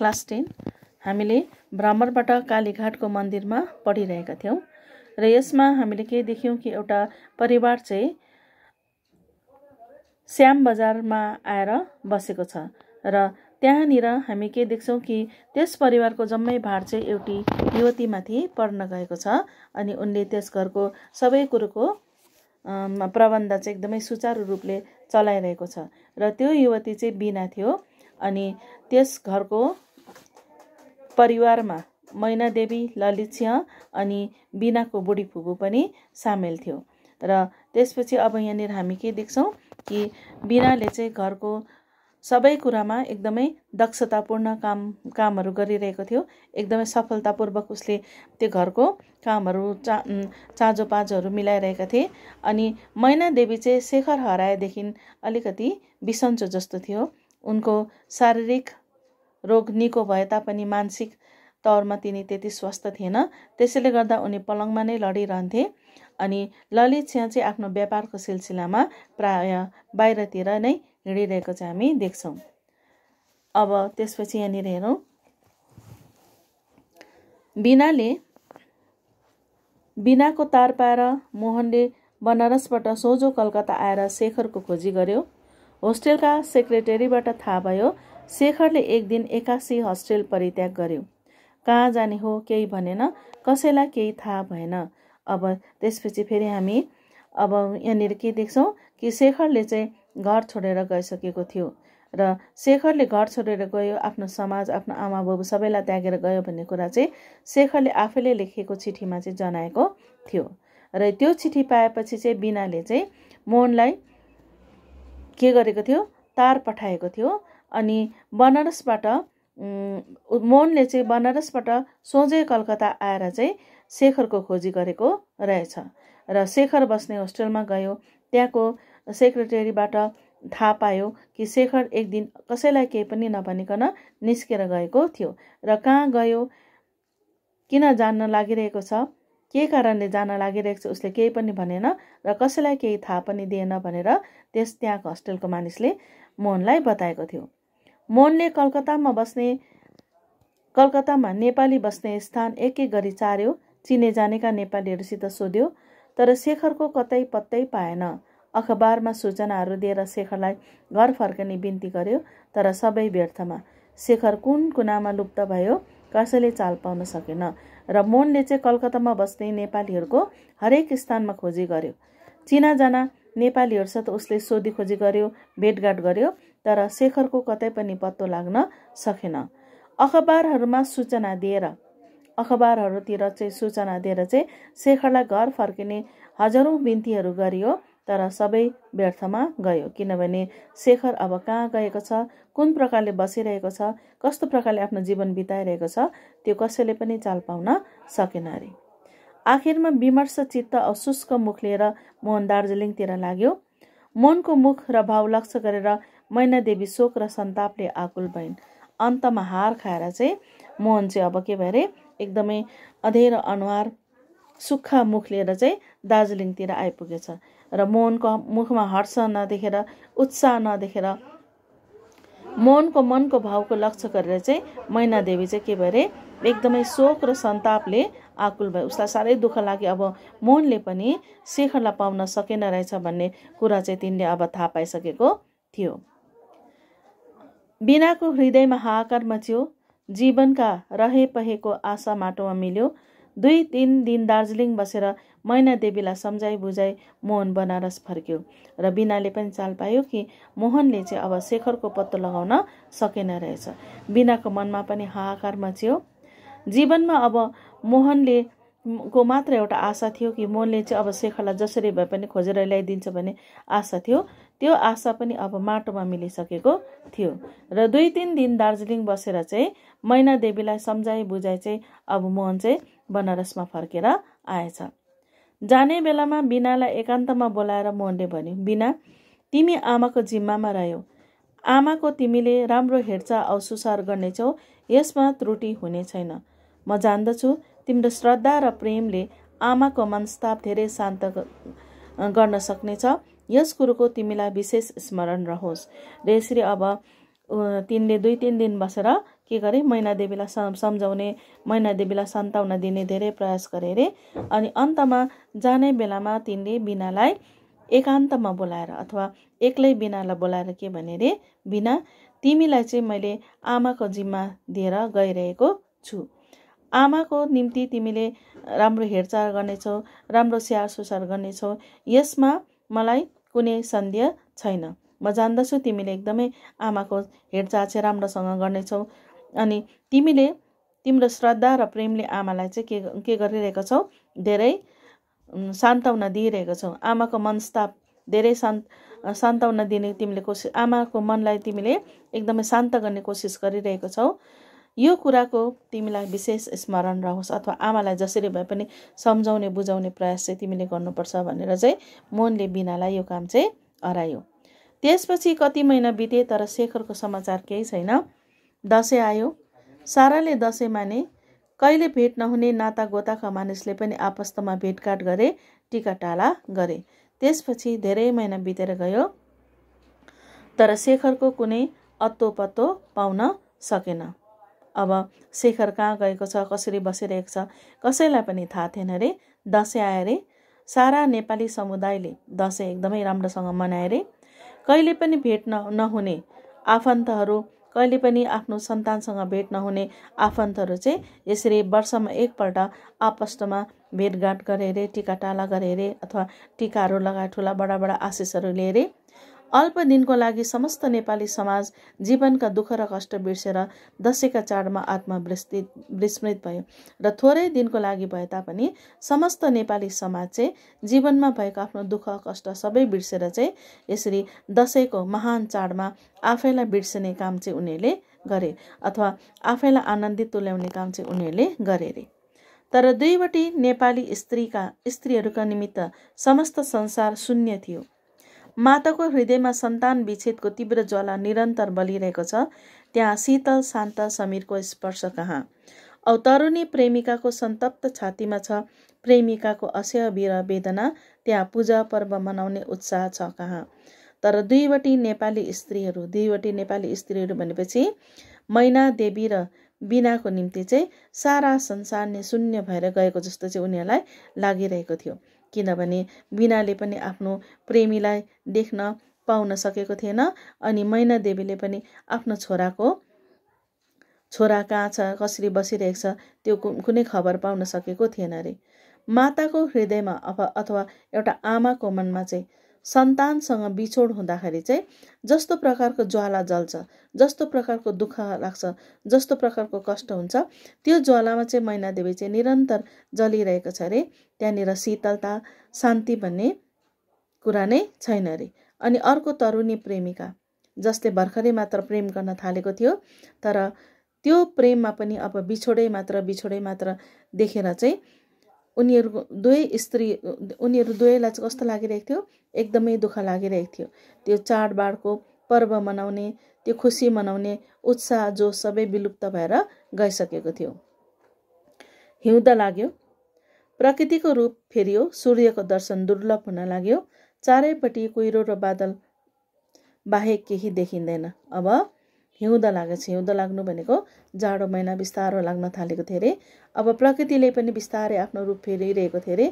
class ten हामीले भ्रमरबाट कालीघाटको मन्दिरमा पढिरहेका थियौँ र यसमा हामीले के देख्यौँ कि एउटा परिवार चाहिँ श्याम बजारमा आएर बसेको छ र त्यहाँनिर हामी के देख्छौँ कि त्यस परिवारको जम्मै भार चाहिँ एउटी युवतीमाथि पर्न गएको छ अनि उनले त्यस घरको सबै कुरोको प्रबन्ध चाहिँ एकदमै सुचारू रूपले चलाइरहेको छ र त्यो युवती चाहिँ बिना थियो अनि त्यस घरको परिवारमा मैनादेवी ललित सिंह अनि बिनाको बुढी फुपू पनि सामेल थियो र त्यसपछि अब यहाँनिर हामी के देख्छौँ कि बिनाले चाहिँ घरको सबै कुरामा एकदमै दक्षतापूर्ण काम कामहरू गरिरहेको थियो एकदमै सफलतापूर्वक उसले त्यो घरको कामहरू चा चाँजोपाँजोहरू मिलाइरहेका थिए अनि मैनादेवी चाहिँ शेखर हराएदेखि अलिकति बिसन्चो जस्तो थियो उनको शारीरिक रोग निको भए तापनि मानसिक तौरमा तिनी त्यति स्वस्थ थिएन त्यसैले गर्दा उनी पलङमा नै लडिरहन्थे अनि ललित सिंह चाहिँ आफ्नो व्यापारको सिलसिलामा प्राय बाहिरतिर नै हिँडिरहेको चाहिँ हामी देख्छौँ अब त्यसपछि यहाँनिर हेरौँ बिनाले बिनाको तार पाएर मोहनले बनारसबाट सोझो कलकत्ता आएर शेखरको खोजी गर्यो होस्टेलका सेक्रेटरीबाट थाहा भयो शेखरले एक दिन एकासी हस्टेल परित्याग गर्यो कहाँ जाने हो केही भनेन कसैलाई केही थाहा भएन अब त्यसपछि फेरि हामी अब यहाँनिर के देख्छौँ कि शेखरले चाहिँ घर छोडेर गइसकेको थियो र शेखरले घर छोडेर गयो आफ्नो समाज आफ्नो आमा बाबु सबैलाई त्यागेर गयो भन्ने कुरा चाहिँ शेखरले आफैले लेखेको चिठीमा चाहिँ जनाएको थियो र त्यो चिठी पाएपछि चाहिँ बिनाले चाहिँ मोहनलाई के गरेको थियो तार पठाएको थियो अनि बनारसबाट मोहनले चाहिँ बनारसबाट सोझै कलकत्ता आएर चाहिँ शेखरको खोजी गरेको रहेछ र शेखर बस्ने होस्टेलमा गयो त्यहाँको सेक्रेटरीबाट थाहा पायो कि शेखर एक दिन कसैलाई केही पनि नभनिकन निस्केर गएको थियो र कहाँ गयो किन जान्न लागिरहेको छ के कारणले जान लागिरहेको छ उसले केही पनि भनेन र कसैलाई केही थाहा पनि दिएन भनेर त्यस त्यहाँको होस्टेलको मानिसले मोहनलाई बताएको थियो मोनले कलकत्तामा बस्ने कलकत्तामा नेपाली बस्ने स्थान एक एक गरी चार्यो चिने जानेका नेपालीहरूसित सोध्यो तर शेखरको कतै पत्तै पाएन अखबारमा सूचनाहरू दिएर शेखरलाई घर फर्कने बिन्ती गर्यो तर सबै व्यर्थमा शेखर कुन कुनामा लुप्त भयो कसैले चाल पाउन सकेन र मोनले चाहिँ कलकत्तामा बस्ने नेपालीहरूको हरेक स्थानमा खोजी गर्यो चिनाजाना नेपालीहरूसित उसले सोधी खोजी गर्यो भेटघाट गर्यो तर शेखरको कतै पनि पत्तो लाग्न सकेन अखबारहरूमा सूचना दिएर अखबारहरूतिर चाहिँ सूचना दिएर चाहिँ शेखरलाई घर फर्किने हजारौँ बिन्तीहरू गरियो तर सबै व्यर्थमा गयो किनभने शेखर अब कहाँ गएको छ कुन प्रकारले बसिरहेको छ कस्तो प्रकारले आफ्नो जीवन बिताइरहेको छ त्यो कसैले पनि चाल पाउन सकेन अरे आखिरमा विमर्श चित्त औ शुष्क मुख लिएर मोहन दार्जिलिङतिर लाग्यो मनको मुख र भाव लक्ष्य गरेर मैनादेवी शोक र सन्तापले आकुल भइन् अन्तमा हार खाएर चाहिँ मोहन चाहिँ अब के भरे एकदमै अधेर अनुहार सुक्खा मुख लिएर चाहिँ दार्जिलिङतिर आइपुगेछ र मोहनको मुखमा हर्ष नदेखेर उत्साह नदेखेर मोहनको मनको भावको लक्ष्य गरेर चाहिँ मैनादेवी चाहिँ के भरे एकदमै शोक र सन्तापले आकुल भयो उसलाई साह्रै दुःख लाग्यो अब मोहनले पनि शेखरलाई पाउन सकेन रहेछ भन्ने कुरा चाहिँ तिनले अब थाहा पाइसकेको थियो बिनाको हृदयमा हाहाकार मच्यो जीवनका रहे पहेको आशा माटोमा मिल्यो दुई तिन दिन दार्जिलिङ बसेर मैना देवीलाई सम्झाइ बुझाइ मोहन बनारस फर्क्यो र बिनाले पनि चाल पायो कि मोहनले चाहिँ अब शेखरको पत्तो लगाउन सकेन रहेछ बिनाको मनमा पनि हाहाकार मच्यो जीवनमा अब मोहनले को मात्र एउटा आशा थियो कि मनले चाहिँ अब शेखरलाई जसरी भए पनि खोजेर ल्याइदिन्छ भन्ने आशा थियो त्यो आशा पनि अब माटोमा मिलिसकेको थियो र दुई तिन दिन दार्जिलिङ बसेर चाहिँ मैना देवीलाई सम्झाइ बुझाइ चाहिँ अब मोहन चाहिँ बनारसमा फर्केर आएछ जाने बेलामा बिनालाई एकान्तमा बोलाएर मोहनले भन्यो बिना तिमी आमाको जिम्मामा रह्यो आमाको तिमीले राम्रो हेरचाह औ सुसार गर्नेछौ यसमा त्रुटि हुने छैन म जान्दछु तिम्रो श्रद्धा र प्रेमले आमाको मनस्ताप धेरै शान्त गर्न सक्नेछ यस कुरोको तिमीलाई विशेष स्मरण रहोस् र यसरी अब तिनले दुई तिन दिन बसेर के गरे मैनादेवीलाई सम् सम्झाउने मैनादेवीलाई सन्ताउन दिने धेरै प्रयास गरे अरे अनि अन्तमा जाने बेलामा तिनले बिनालाई एकान्तमा बोलाएर अथवा एक्लै बिनालाई बोलाएर के भने अरे बिना तिमीलाई चाहिँ मैले आमाको जिम्मा दिएर गइरहेको छु आमाको निम्ति तिमीले राम्रो हेरचाह गर्नेछौ राम्रो स्याहार सुसार गर्नेछौ यसमा मलाई कुनै सन्देह छैन म जान्दछु तिमीले एकदमै आमाको हेरचाह चाहिँ राम्रोसँग गर्नेछौ अनि तिमीले तिम्रो श्रद्धा र प्रेमले आमालाई चाहिँ के के गरिरहेको छौ धेरै सान्त्वना दिइरहेको छौ आमाको मनस्ताप धेरै शान्त सान्त्वना दिने तिमीले कोसिस आमाको मनलाई तिमीले एकदमै शान्त गर्ने कोसिस गरिरहेको छौ यो कुराको तिमीलाई विशेष स्मरण रहोस् अथवा आमालाई जसरी भए पनि सम्झाउने बुझाउने प्रयास चाहिँ तिमीले गर्नुपर्छ भनेर चाहिँ मोहनले बिनालाई यो काम चाहिँ हरायो त्यसपछि कति महिना बिते तर शेखरको समाचार केही छैन दसैँ आयो साराले दसैँ माने कहिले भेट नहुने नाता गोताका मानिसले पनि आपस्तमा भेटघाट गरे टाला गरे त्यसपछि धेरै महिना बितेर गयो तर शेखरको कुनै अत्तो पत्तो पाउन सकेन अब शेखर कहाँ गएको छ कसरी बसिरहेको छ कसैलाई पनि थाहा थिएन अरे दसैँ आयो अरे सारा नेपाली समुदायले दसैँ एकदमै राम्रोसँग मनाए अरे कहिले पनि भेट न नहुने आफन्तहरू कहिले पनि आफ्नो सन्तानसँग भेट नहुने आफन्तहरू चाहिँ यसरी वर्षमा एकपल्ट आपस्तमा भेटघाट गरे अरे टिकाटाला गरे अरे अथवा टिकाहरू लगाए ठुला बडा बडा आशिषहरू लिएर अल्प दिनको लागि समस्त नेपाली समाज जीवनका दुःख र कष्ट बिर्सेर दसैँका चाडमा आत्मा विस्तृत विस्मृत भयो र थोरै दिनको लागि भए तापनि समस्त नेपाली समाज चाहिँ जीवनमा भएको आफ्नो दुःख कष्ट सबै बिर्सेर चाहिँ यसरी दसैँको महान चाडमा आफैलाई बिर्सिने काम चाहिँ उनीहरूले गरे अथवा आफैलाई आनन्दित तुल्याउने काम चाहिँ उनीहरूले गरे अरे तर दुईवटी नेपाली स्त्रीका स्त्रीहरूका निमित्त समस्त संसार शून्य थियो माताको हृदयमा सन्तान विच्छेदको तीव्र ज्वाला निरन्तर बलिरहेको छ त्यहाँ शीतल शान्त समीरको स्पर्श कहाँ औ तरुणी प्रेमिकाको सन्तप्त छातीमा छ प्रेमिकाको असह्य वेदना त्यहाँ पूजा पर्व मनाउने उत्साह छ कहाँ तर दुईवटी नेपाली स्त्रीहरू दुईवटी नेपाली स्त्रीहरू भनेपछि मैना देवी र बिनाको निम्ति चाहिँ सारा संसार नै शून्य भएर गएको जस्तो चाहिँ उनीहरूलाई लागिरहेको थियो किनभने बिनाले पनि आफ्नो प्रेमीलाई देख्न पाउन सकेको थिएन अनि मैना देवीले पनि आफ्नो छोराको छोरा कहाँ छ कसरी बसिरहेको छ त्यो कुनै खबर पाउन सकेको थिएन अरे माताको हृदयमा अब अथवा एउटा आमाको मनमा चाहिँ सन्तानसँग बिछोड हुँदाखेरि चाहिँ जस्तो प्रकारको ज्वाला जल्छ जस्तो प्रकारको दुःख लाग्छ जस्तो प्रकारको कष्ट हुन्छ त्यो ज्वालामा चाहिँ मैनादेवी चाहिँ निरन्तर जलिरहेको छ अरे त्यहाँनिर शीतलता शान्ति भन्ने कुरा नै छैन अरे अनि अर्को तरुणी प्रेमिका जसले भर्खरै मात्र प्रेम गर्न थालेको थियो तर त्यो प्रेममा पनि अब बिछोडै मात्र बिछोडै मात्र देखेर चाहिँ उनीहरूको दुवै स्त्री उनीहरू दुवैलाई चाहिँ कस्तो लागिरहेको थियो एकदमै दुःख लागिरहेको थियो त्यो चाडबाडको पर्व मनाउने त्यो खुसी मनाउने उत्साह जोस सबै विलुप्त भएर गइसकेको थियो हिउँद लाग्यो प्रकृतिको रूप फेरियो सूर्यको दर्शन दुर्लभ हुन लाग्यो चारैपट्टि कुहिरो र बादल बाहेक केही देखिँदैन अब हिउँद लागेको छ हिउँद लाग्नु भनेको जाडो महिना बिस्तारो लाग्न थालेको थियो अरे अब प्रकृतिले पनि बिस्तारै आफ्नो रूप फेरिरहेको थियो अरे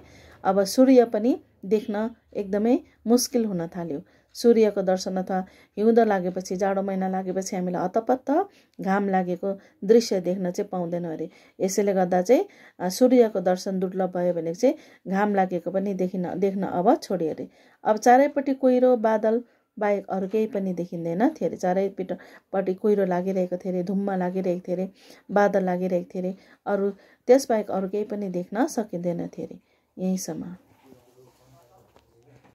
अब सूर्य पनि देख्न एकदमै मुस्किल हुन थाल्यो सूर्यको दर्शन अथवा हिउँद लागेपछि जाडो महिना लागेपछि हामीलाई अतपत्त घाम लागेको दृश्य देख्न चाहिँ पाउँदैनौँ अरे यसैले गर्दा चाहिँ सूर्यको दर्शन दुर्लभ भयो भने चाहिँ घाम लागेको पनि देखिन देख्न अब छोड्यो अरे अब चारैपट्टि कोइरो बादल बाहेक अरू केही पनि देखिँदैन थियो अरे चारैपिटपट्टि कुहिरो लागिरहेको थियो अरे धुम्मा लागिरहेको थियो अरे बादल लागिरहेको थियो अरे अरू त्यसबाहेक अरू केही पनि देख्न सकिँदैन थियो अरे यहीँसम्म